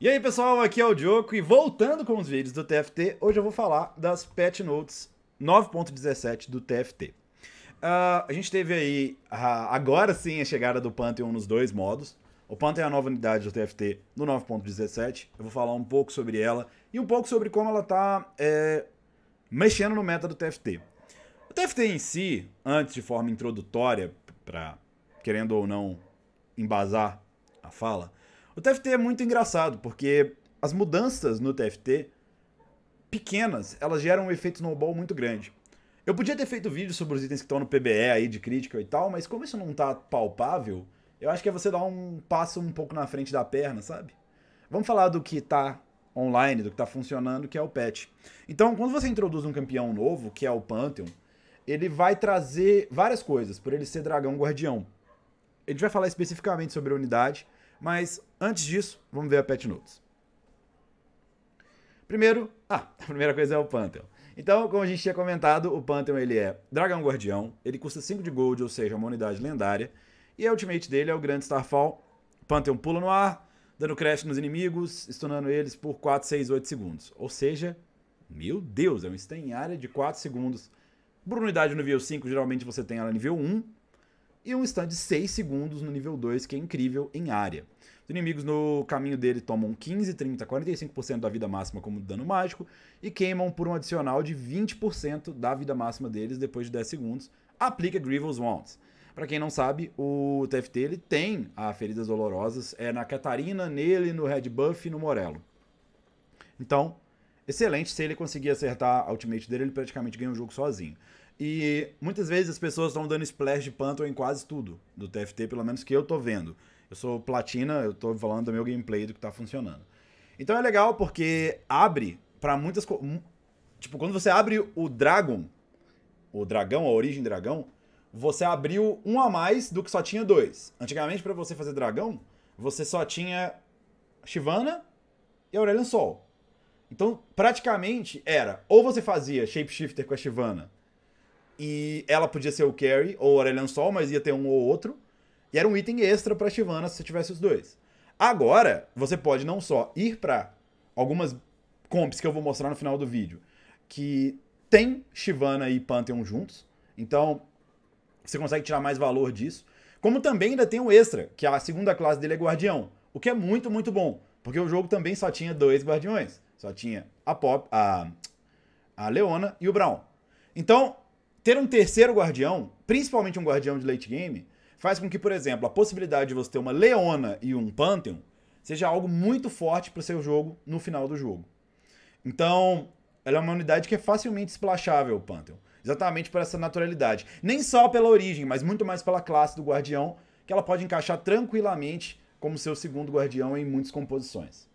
E aí pessoal, aqui é o Dioco e voltando com os vídeos do TFT, hoje eu vou falar das patch notes 9.17 do TFT. Uh, ah, a gente teve aí, uh, agora sim, a chegada do Pantheon nos dois modos. O Pantheon é a nova unidade do TFT no 9.17. Eu vou falar um pouco sobre ela e um pouco sobre como ela está é, mexendo no meta do TFT. O TFT em si, antes de forma introdutória para querendo ou não, embasar a fala, o TFT é muito engraçado, porque as mudanças no TFT, pequenas, elas geram um efeito snowball muito grande. Eu podia ter feito vídeo sobre os itens que estão no PBE aí de crítica e tal, mas como isso não tá palpável, eu acho que é você dar um passo um pouco na frente da perna, sabe? Vamos falar do que tá online, do que tá funcionando, que é o patch. Então, quando você introduz um campeão novo, que é o Pantheon, ele vai trazer várias coisas, por ele ser dragão guardião. A gente vai falar especificamente sobre a unidade, mas antes disso, vamos ver a Pet Notes. Primeiro, ah, a primeira coisa é o Pantheon. Então, como a gente tinha comentado, o Pantheon ele é Dragão Guardião, ele custa 5 de gold, ou seja, uma unidade lendária, e a ultimate dele é o Grande Starfall. Pantheon é pula no ar, dando crash nos inimigos, stunando eles por 4, 6, 8 segundos. Ou seja, meu Deus, é um stun em área de 4 segundos. Por unidade no nível 5, geralmente você tem ela nível 1, e um stun de 6 segundos no nível 2, que é incrível em área. Os inimigos no caminho dele tomam 15, 30, 45% da vida máxima como dano mágico e queimam por um adicional de 20% da vida máxima deles depois de 10 segundos. Aplica Grievous Wounds. Para quem não sabe, o TFT ele tem a Feridas Dolorosas, é na Catarina, nele, no Red Buff e no Morello. Então, excelente, se ele conseguir acertar a ultimate dele, ele praticamente ganha o jogo sozinho. E muitas vezes as pessoas estão dando splash de Phantom em quase tudo do TFT, pelo menos que eu tô vendo. Eu sou platina, eu tô falando do meu gameplay do que tá funcionando. Então é legal porque abre para muitas tipo, quando você abre o Dragon, o dragão, a origem dragão, você abriu um a mais do que só tinha dois. Antigamente para você fazer dragão, você só tinha Shivana e Aurelion Sol. Então, praticamente era ou você fazia Shapeshifter com a Shivana, e ela podia ser o Carrie ou o Aurelion Sol, mas ia ter um ou outro. E era um item extra pra Shyvana se você tivesse os dois. Agora, você pode não só ir para algumas comps que eu vou mostrar no final do vídeo, que tem Shivana e Pantheon juntos, então você consegue tirar mais valor disso. Como também ainda tem o extra, que a segunda classe dele é Guardião, o que é muito, muito bom, porque o jogo também só tinha dois Guardiões, só tinha a Pop, a, a Leona e o Brown. Então, ter um terceiro guardião, principalmente um guardião de late game, faz com que, por exemplo, a possibilidade de você ter uma Leona e um Pantheon seja algo muito forte para o seu jogo no final do jogo. Então, ela é uma unidade que é facilmente splashável, o Pantheon. Exatamente por essa naturalidade. Nem só pela origem, mas muito mais pela classe do guardião, que ela pode encaixar tranquilamente como seu segundo guardião em muitas composições.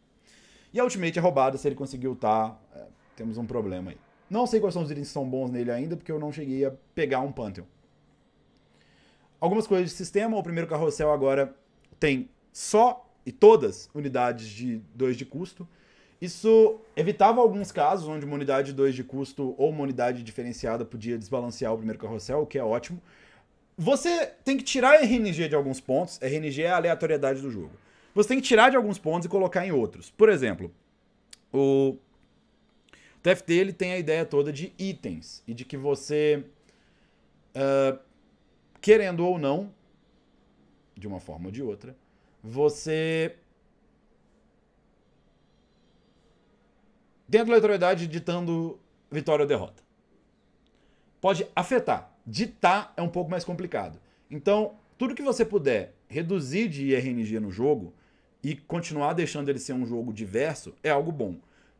E a Ultimate é roubada se ele conseguir ultar. É, temos um problema aí. Não sei quais são os itens que são bons nele ainda, porque eu não cheguei a pegar um Pantheon. Algumas coisas de sistema. O primeiro carrossel agora tem só e todas unidades de 2 de custo. Isso evitava alguns casos onde uma unidade de 2 de custo ou uma unidade diferenciada podia desbalancear o primeiro carrossel, o que é ótimo. Você tem que tirar a RNG de alguns pontos. RNG é a aleatoriedade do jogo. Você tem que tirar de alguns pontos e colocar em outros. Por exemplo, o TFT ele tem a ideia toda de itens e de que você, uh, querendo ou não, de uma forma ou de outra, você. Dentro da eleitoralidade, ditando vitória ou derrota. Pode afetar. Ditar é um pouco mais complicado. Então, tudo que você puder reduzir de RNG no jogo e continuar deixando ele ser um jogo diverso é algo bom.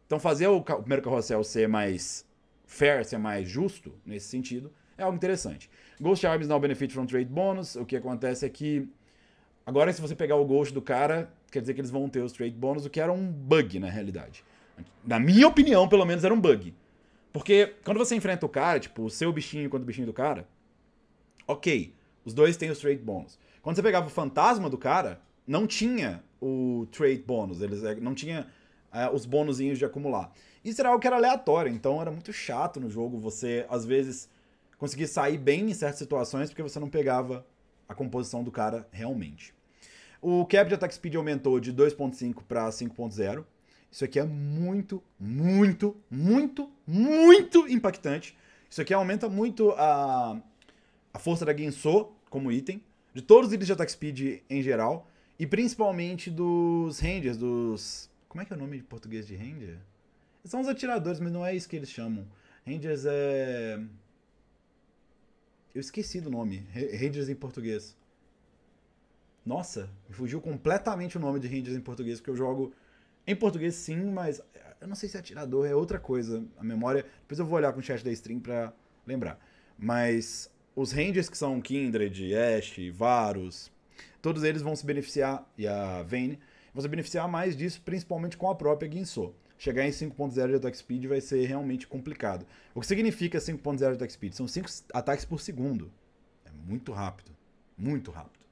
Então, fazer o, o primeiro carrossel ser mais fair, ser mais justo, nesse sentido, é algo interessante. Ghost Arms não benefit from trade bonus. O que acontece é que agora se você pegar o Ghost do cara, quer dizer que eles vão ter os trade bonus, o que era um bug na realidade. Na minha opinião, pelo menos era um bug. Porque quando você enfrenta o cara, tipo, o seu bichinho contra o bichinho do cara, OK, os dois têm os trade bonus. Quando você pegava o fantasma do cara, não tinha o trade bonus, eles é, não tinha é, os bônusinhos de acumular. Isso era algo que era aleatório, então era muito chato no jogo você, às vezes, conseguir sair bem em certas situações porque você não pegava a composição do cara realmente. O cap de attack speed aumentou de 2.5 para 5.0. Isso aqui é muito, muito, muito, muito impactante. Isso aqui aumenta muito a, a força da gensou como item, de todos os itens de attack speed em geral, e principalmente dos rangers, dos como é que é o nome de português de Ranger? São os atiradores, mas não é isso que eles chamam. Rangers é. Eu esqueci do nome. Rangers em português. Nossa, me fugiu completamente o nome de Rangers em português, porque eu jogo em português sim, mas eh, eu não sei se atirador é outra coisa. A memória. Depois eu vou olhar com o chat da stream pra lembrar. Mas os Rangers que são Kindred, Ash, Varus, todos eles vão se beneficiar, e a Vayne você beneficiar mais disso, principalmente com a própria Guinsoo. Chegar em 5.0 de attack speed vai ser realmente complicado. O que significa 5.0 de attack speed? São 5 ataques por segundo. É muito rápido. Muito rápido.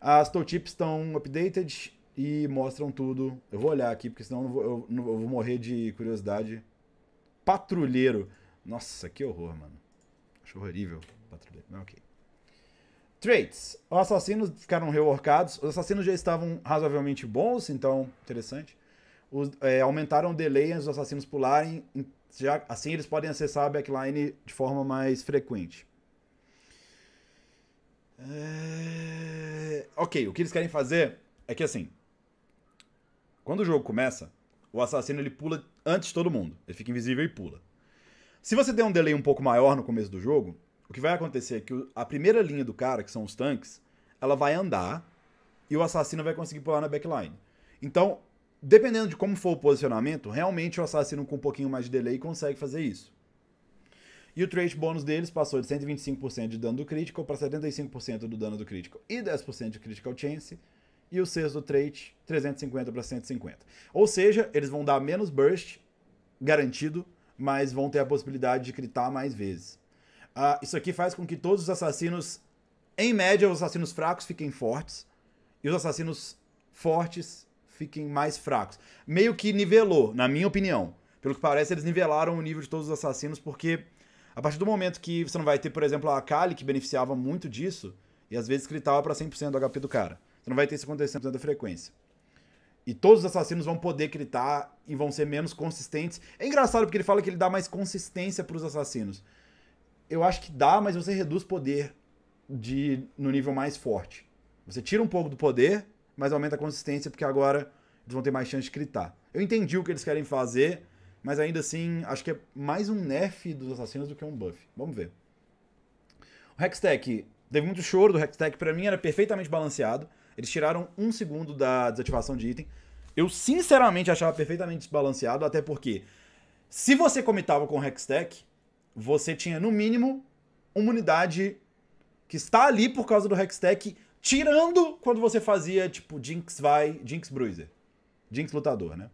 As tooltips estão updated e mostram tudo. Eu vou olhar aqui, porque senão eu, vou, eu, eu vou morrer de curiosidade. Patrulheiro. Nossa, que horror, mano. Acho horrível. Patrulheiro. Mas ok. Traits. Os assassinos ficaram reworkados. Os assassinos já estavam razoavelmente bons, então, interessante. Os, é, aumentaram o delay antes dos assassinos pularem. Já, assim eles podem acessar a backline de forma mais frequente. É... Ok, o que eles querem fazer é que assim. Quando o jogo começa, o assassino ele pula antes de todo mundo. Ele fica invisível e pula. Se você der um delay um pouco maior no começo do jogo, o que vai acontecer é que a primeira linha do cara, que são os tanques, ela vai andar e o assassino vai conseguir pular na backline. Então, dependendo de como for o posicionamento, realmente o assassino com um pouquinho mais de delay consegue fazer isso. E o trait bônus deles passou de 125% de dano do crítico para 75% do dano do crítico e 10% de critical chance. E o sexto trait, 350 para 150. Ou seja, eles vão dar menos burst, garantido, mas vão ter a possibilidade de critar mais vezes. Uh, isso aqui faz com que todos os assassinos, em média, os assassinos fracos fiquem fortes e os assassinos fortes fiquem mais fracos. Meio que nivelou, na minha opinião. Pelo que parece, eles nivelaram o nível de todos os assassinos, porque a partir do momento que você não vai ter, por exemplo, a Akali, que beneficiava muito disso, e às vezes gritava para 100% do HP do cara. Você não vai ter isso acontecendo da frequência. E todos os assassinos vão poder gritar e vão ser menos consistentes. É engraçado porque ele fala que ele dá mais consistência para os assassinos eu acho que dá, mas você reduz poder de no nível mais forte. Você tira um pouco do poder, mas aumenta a consistência, porque agora eles vão ter mais chance de gritar. Eu entendi o que eles querem fazer, mas ainda assim, acho que é mais um nerf dos assassinos do que um buff. Vamos ver. O Hextech, teve muito choro do Hextech, pra mim era perfeitamente balanceado. Eles tiraram um segundo da desativação de item. Eu sinceramente achava perfeitamente desbalanceado, até porque se você comitava com o Hextech, você tinha no mínimo uma unidade que está ali por causa do Hextech, tirando quando você fazia tipo Jinx vai, Jinx Bruiser, Jinx lutador, né?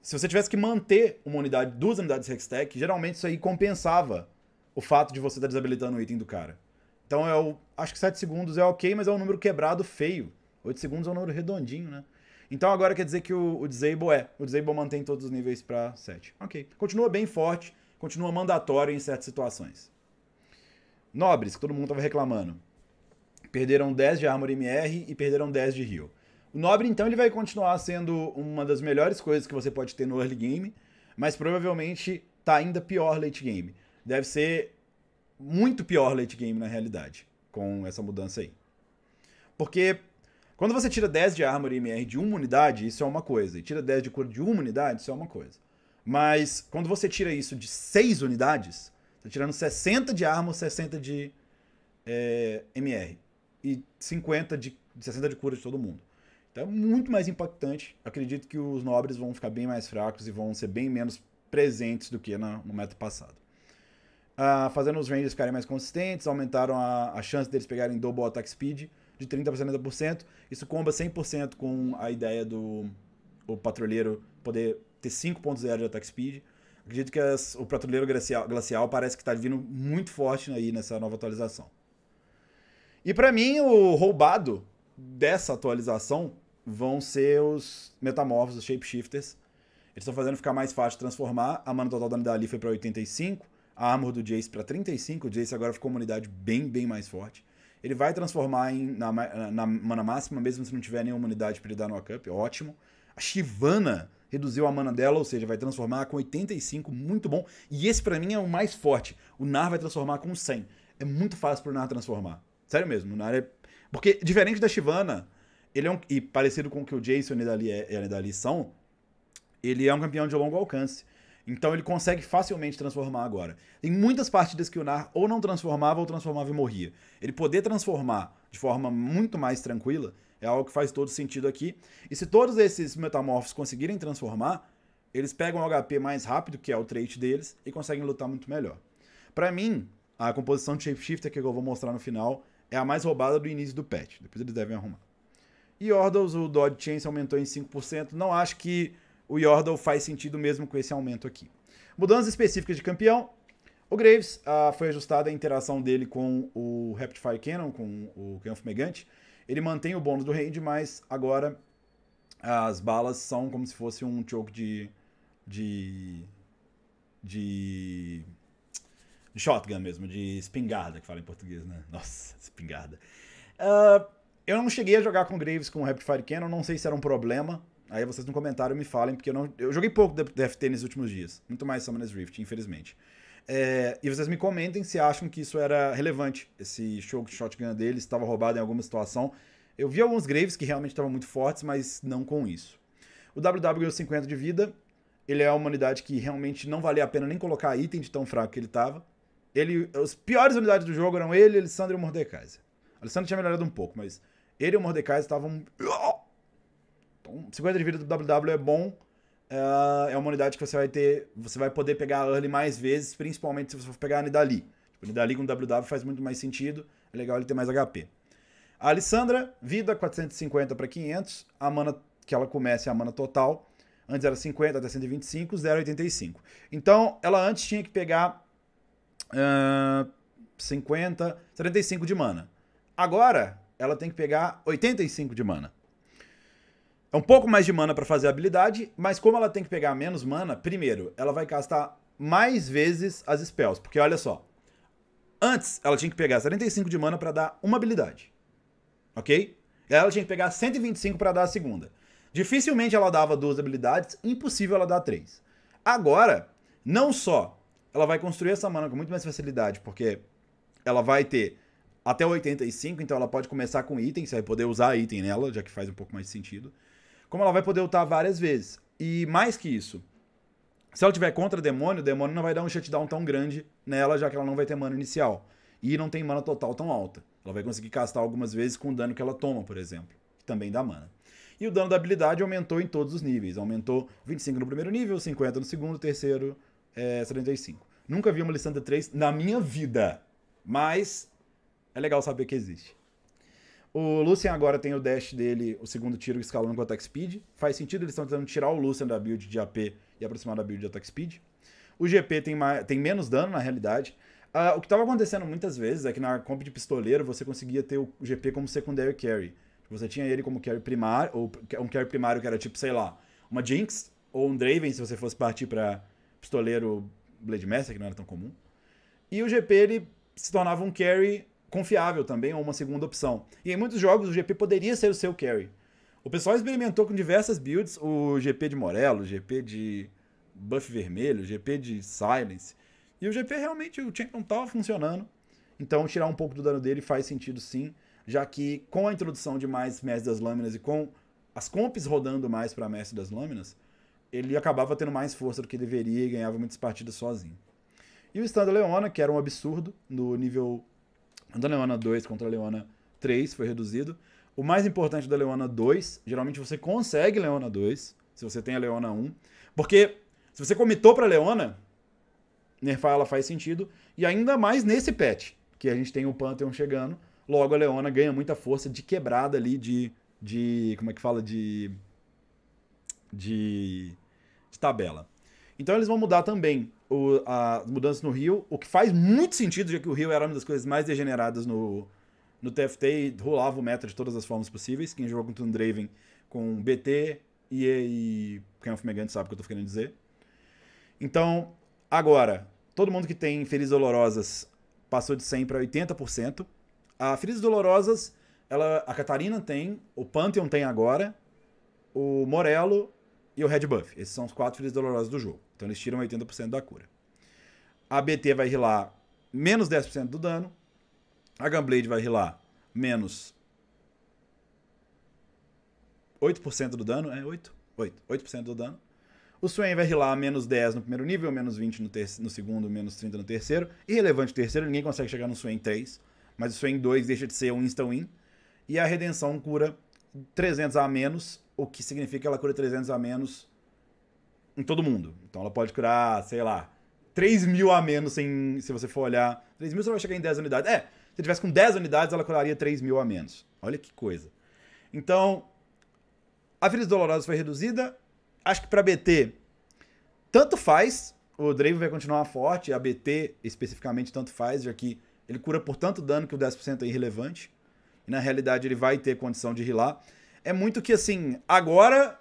Se você tivesse que manter uma unidade, duas unidades Hextech, geralmente isso aí compensava o fato de você estar desabilitando o item do cara. Então é o, acho que 7 segundos é ok, mas é um número quebrado feio. 8 segundos é um número redondinho, né? Então agora quer dizer que o, o Disable é. O Disable mantém todos os níveis para 7. Ok. Continua bem forte continua mandatório em certas situações. Nobres, que todo mundo estava reclamando. Perderam 10 de Armor MR e perderam 10 de Rio. O Nobre, então, ele vai continuar sendo uma das melhores coisas que você pode ter no early game, mas provavelmente tá ainda pior late game. Deve ser muito pior late game na realidade, com essa mudança aí. Porque quando você tira 10 de armor MR de uma unidade, isso é uma coisa, e tira 10 de cor de uma unidade, isso é uma coisa. Mas quando você tira isso de 6 unidades, você tá tirando 60 de arma 60 de é, eh, MR. E 50 de 60 de cura de todo mundo. Então é muito mais impactante. Acredito que os nobres vão ficar bem mais fracos e vão ser bem menos presentes do que na, no meta passado. Uh, fazendo os rangers ficarem mais consistentes, aumentaram a, a chance deles pegarem double attack speed de 30% a 90%. Isso comba 100% com a ideia do o patrulheiro poder ter 5.0 de attack speed. Acredito que as, o patrulheiro glacial, glacial parece que está vindo muito forte aí nessa nova atualização. E para mim, o roubado dessa atualização vão ser os metamorfos, os shapeshifters. Eles estão fazendo ficar mais fácil transformar. A mana total da ali foi para 85, a armor do Jace para 35. O Jace agora ficou uma unidade bem, bem mais forte. Ele vai transformar em, na, na, na mana máxima, mesmo se não tiver nenhuma unidade para ele dar no A-Cup. Ótimo. A Shivana reduziu a mana dela, ou seja, vai transformar com 85, muito bom. E esse para mim é o mais forte. O Nar vai transformar com 100. É muito fácil pro Nar transformar. Sério mesmo, o Nar é... Porque, diferente da Shivana, ele é um... E parecido com o que o Jason e a Nidalee, é, são, ele é um campeão de longo alcance. Então ele consegue facilmente transformar agora. Tem muitas partidas que o Nar ou não transformava ou transformava e morria. Ele poder transformar de forma muito mais tranquila é algo que faz todo sentido aqui. E se todos esses metamorfos conseguirem transformar, eles pegam o HP mais rápido, que é o trait deles, e conseguem lutar muito melhor. Para mim, a composição de Shapeshifter que eu vou mostrar no final é a mais roubada do início do patch. Depois eles devem arrumar. E Ordles, o Dodge Chance aumentou em 5%. Não acho que o Yordle faz sentido mesmo com esse aumento aqui. Mudanças específicas de campeão. O Graves ah, foi ajustada a interação dele com o Rapid Cannon, com o Canhão Fumegante. Ele mantém o bônus do range, mas agora as balas são como se fosse um choke de. de. de. de shotgun mesmo, de espingarda, que fala em português, né? Nossa, espingarda. Uh, eu não cheguei a jogar com Graves com o Rapid Fire Cannon, não sei se era um problema. Aí vocês no comentário me falem, porque eu, não, eu joguei pouco DFT nesses últimos dias. Muito mais Summoner's Rift, infelizmente. É, e vocês me comentem se acham que isso era relevante, esse show de shotgun dele, estava roubado em alguma situação. Eu vi alguns Graves que realmente estavam muito fortes, mas não com isso. O WW ganhou 50 de vida. Ele é uma unidade que realmente não valia a pena nem colocar item de tão fraco que ele estava. Ele, os piores unidades do jogo eram ele, Alessandro e o Mordekaiser. Alessandro tinha melhorado um pouco, mas ele e o Mordekaiser estavam... Então, 50 de vida do WW é bom, uh, é uma unidade que você vai ter. Você vai poder pegar early mais vezes, principalmente se você for pegar a Nidali. Tipo, Nidali com WW faz muito mais sentido. É legal ele ter mais HP. A Alessandra, vida 450 para 500. A mana que ela começa é a mana total. Antes era 50 até 125, 0,85. Então, ela antes tinha que pegar uh, 50, 75 de mana. Agora, ela tem que pegar 85 de mana. É um pouco mais de mana para fazer a habilidade, mas como ela tem que pegar menos mana, primeiro, ela vai gastar mais vezes as spells. Porque olha só, antes ela tinha que pegar 75 de mana para dar uma habilidade, ok? E ela tinha que pegar 125 para dar a segunda. Dificilmente ela dava duas habilidades, impossível ela dar três. Agora, não só ela vai construir essa mana com muito mais facilidade, porque ela vai ter até 85, então ela pode começar com item, você vai poder usar item nela, já que faz um pouco mais de sentido como ela vai poder lutar várias vezes. E mais que isso, se ela tiver contra demônio, o demônio não vai dar um shutdown tão grande nela, já que ela não vai ter mana inicial. E não tem mana total tão alta. Ela vai conseguir castar algumas vezes com o dano que ela toma, por exemplo, que também dá mana. E o dano da habilidade aumentou em todos os níveis. Aumentou 25 no primeiro nível, 50 no segundo, terceiro, é, 75. Nunca vi uma Lissandra 3 na minha vida, mas é legal saber que existe. O Lucian agora tem o dash dele, o segundo tiro escalando com attack speed. Faz sentido, eles estão tentando tirar o Lucian da build de AP e aproximar da build de attack speed. O GP tem, mais, tem menos dano na realidade. Uh, o que estava acontecendo muitas vezes é que na comp de pistoleiro você conseguia ter o GP como secundário carry. Você tinha ele como carry primário, ou é um carry primário que era tipo, sei lá, uma Jinx ou um Draven, se você fosse partir para pistoleiro Blade Master, que não era tão comum. E o GP ele se tornava um carry confiável também, ou uma segunda opção. E em muitos jogos o GP poderia ser o seu carry. O pessoal experimentou com diversas builds, o GP de Morello, o GP de Buff Vermelho, o GP de Silence. E o GP realmente, o Champion estava funcionando. Então tirar um pouco do dano dele faz sentido sim, já que com a introdução de mais Mestre das Lâminas e com as comps rodando mais para Mestre das Lâminas, ele acabava tendo mais força do que deveria e ganhava muitas partidas sozinho. E o stand Leona, que era um absurdo no nível da Leona 2 contra a Leona 3 foi reduzido. O mais importante da Leona 2, geralmente você consegue Leona 2, se você tem a Leona 1. Porque se você comitou pra Leona, nerfar ela faz sentido. E ainda mais nesse patch, que a gente tem o Pantheon chegando. Logo a Leona ganha muita força de quebrada ali, de. de como é que fala? De. de. de tabela. Então eles vão mudar também o, a mudança no Rio, o que faz muito sentido, já que o Rio era uma das coisas mais degeneradas no, no TFT e rolava o meta de todas as formas possíveis. Quem jogou contra o Draven com BT, EA e é o Fumegante sabe o que eu tô querendo dizer. Então, agora, todo mundo que tem Felizes Dolorosas passou de 100 para 80%. A Felizes Dolorosas, ela, a Catarina tem, o Pantheon tem agora, o Morello e o Red Buff. Esses são os quatro filhos dolorosos do jogo. Então eles tiram 80% da cura. A BT vai rilar menos 10% do dano. A Gunblade vai rilar menos 8% do dano. É 8? 8. 8% do dano. O Swain vai rilar menos 10 no primeiro nível, menos 20 no, no segundo, menos 30 no terceiro. Irrelevante no terceiro, ninguém consegue chegar no Swain 3. Mas o Swain 2 deixa de ser um insta-win. E a Redenção cura 300 a menos, o que significa que ela cura 300 a menos em todo mundo. Então ela pode curar, sei lá, 3 mil a menos em, se você for olhar. 3 mil você vai chegar em 10 unidades. É, se você tivesse com 10 unidades, ela curaria 3 mil a menos. Olha que coisa. Então, a Filhos Dolorosa foi reduzida. Acho que para BT, tanto faz. O Draven vai continuar forte. A BT, especificamente, tanto faz, já que ele cura por tanto dano que o 10% é irrelevante na realidade ele vai ter condição de rilar. É muito que assim, agora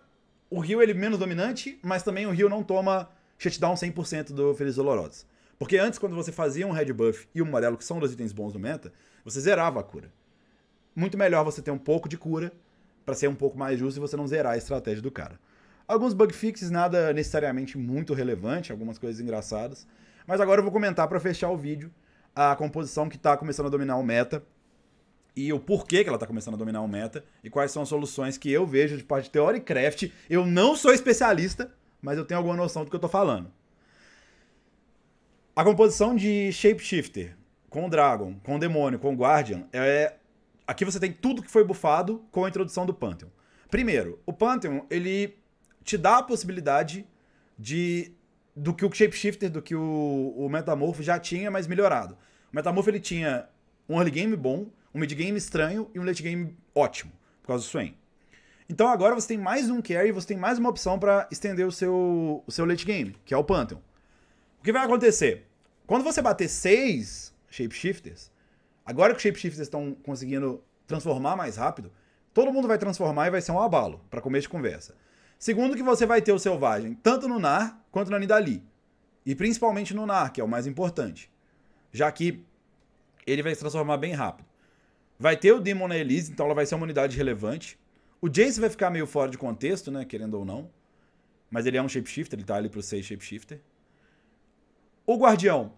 o Rio ele é menos dominante, mas também o Rio não toma shutdown 100% do Feliz Dolorosa. Porque antes, quando você fazia um red buff e um amarelo, que são dois itens bons do meta, você zerava a cura. Muito melhor você ter um pouco de cura, para ser um pouco mais justo e você não zerar a estratégia do cara. Alguns bug fixes, nada necessariamente muito relevante, algumas coisas engraçadas. Mas agora eu vou comentar para fechar o vídeo a composição que está começando a dominar o meta, e o porquê que ela está começando a dominar o meta e quais são as soluções que eu vejo de parte de craft Eu não sou especialista, mas eu tenho alguma noção do que eu estou falando. A composição de Shapeshifter com o Dragon, com o Demônio, com o Guardian é aqui você tem tudo que foi bufado com a introdução do Pantheon. Primeiro, o Pantheon, ele te dá a possibilidade de do que o Shapeshifter, do que o, o Metamorfo já tinha, mas melhorado. O Metamorfo ele tinha um early game bom, um mid-game estranho e um late-game ótimo, por causa do swing. Então agora você tem mais um carry e você tem mais uma opção para estender o seu, o seu late game, que é o Pantheon. O que vai acontecer? Quando você bater seis Shapeshifters, agora que os Shapeshifters estão conseguindo transformar mais rápido, todo mundo vai transformar e vai ser um abalo, para começo de conversa. Segundo que você vai ter o Selvagem, tanto no Nar quanto na Nidali. E principalmente no Nar, que é o mais importante. Já que ele vai se transformar bem rápido. Vai ter o Demon na Elise, então ela vai ser uma unidade relevante. O Jace vai ficar meio fora de contexto, né? Querendo ou não. Mas ele é um shapeshifter, ele tá ali pro 6 shapeshifter. O Guardião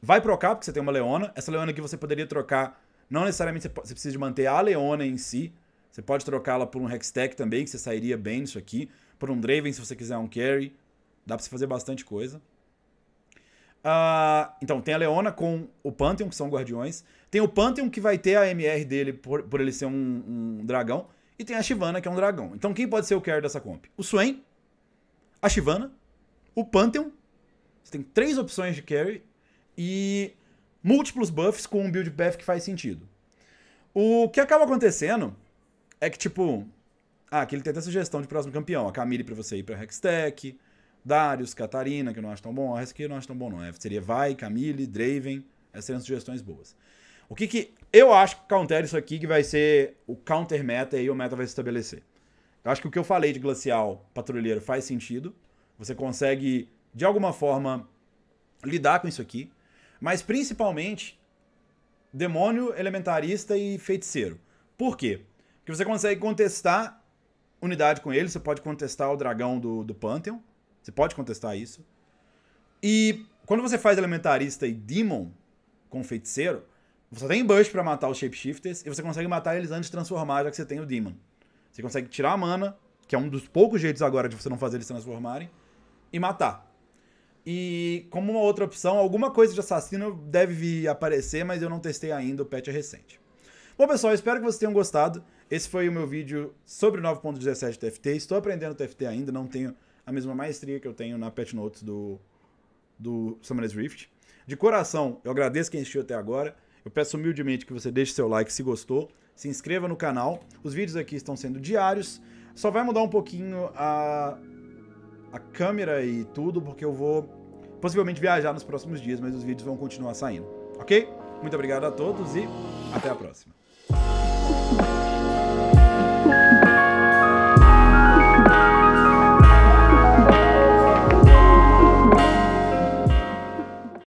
vai trocar, porque você tem uma Leona. Essa Leona aqui você poderia trocar. Não necessariamente você precisa de manter a Leona em si. Você pode trocá-la por um Hextech também, que você sairia bem nisso aqui. Por um Draven, se você quiser um Carry. Dá pra você fazer bastante coisa. Uh, então, tem a Leona com o Pantheon, que são guardiões. Tem o Pantheon, que vai ter a MR dele por, por ele ser um, um, dragão. E tem a Shivana, que é um dragão. Então quem pode ser o carry dessa comp? O Swain, a Shivana, o Pantheon. Você tem três opções de carry. E múltiplos buffs com um build path que faz sentido. O que acaba acontecendo é que, tipo... Ah, aqui ele tem até sugestão de próximo campeão. A Camille pra você ir pra Hextech. Darius, Catarina, que eu não acho tão bom. Essa aqui eu não acho tão bom, não. É, seria Vai, Camille, Draven. Essas seriam sugestões boas. O que, que eu acho que counter isso aqui que vai ser o counter meta e aí o meta vai se estabelecer. Eu acho que o que eu falei de glacial patrulheiro faz sentido. Você consegue, de alguma forma, lidar com isso aqui. Mas principalmente, demônio, elementarista e feiticeiro. Por quê? Porque você consegue contestar unidade com ele, você pode contestar o dragão do, do Pantheon. Você pode contestar isso. E quando você faz elementarista e demon com feiticeiro, você tem Bush para matar os shapeshifters e você consegue matar eles antes de transformar, já que você tem o demon. Você consegue tirar a mana, que é um dos poucos jeitos agora de você não fazer eles transformarem, e matar. E como uma outra opção, alguma coisa de assassino deve aparecer, mas eu não testei ainda, o patch é recente. Bom, pessoal, espero que vocês tenham gostado. Esse foi o meu vídeo sobre 9.17 TFT. Estou aprendendo TFT ainda, não tenho a mesma maestria que eu tenho na patch notes do, do Summoner's Rift. De coração, eu agradeço quem assistiu até agora. Eu peço humildemente que você deixe seu like se gostou, se inscreva no canal. Os vídeos aqui estão sendo diários. Só vai mudar um pouquinho a, a câmera e tudo, porque eu vou possivelmente viajar nos próximos dias, mas os vídeos vão continuar saindo, ok? Muito obrigado a todos e até a próxima.